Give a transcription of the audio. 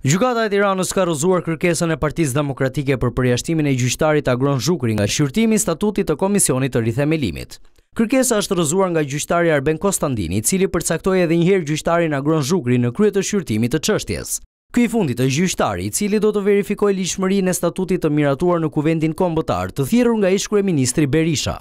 Gjukata e Tiranës ka rëzuar kërkesën e partiz demokratike për përjashtimin e gjyqtarit Agron Zhukri nga shqyrtimi statutit të komisionit të rithemelimit. Kërkesa është rëzuar nga gjyqtari Arben Kostandini, cili përcaktoj edhe njëherë gjyqtarin Agron Zhukri në kryet të shqyrtimit të qështjes. Këj fundit të gjyqtari, cili do të verifikoj lishmëri në statutit të miratuar në kuvendin kombëtar të thirur nga ishkure ministri Berisha.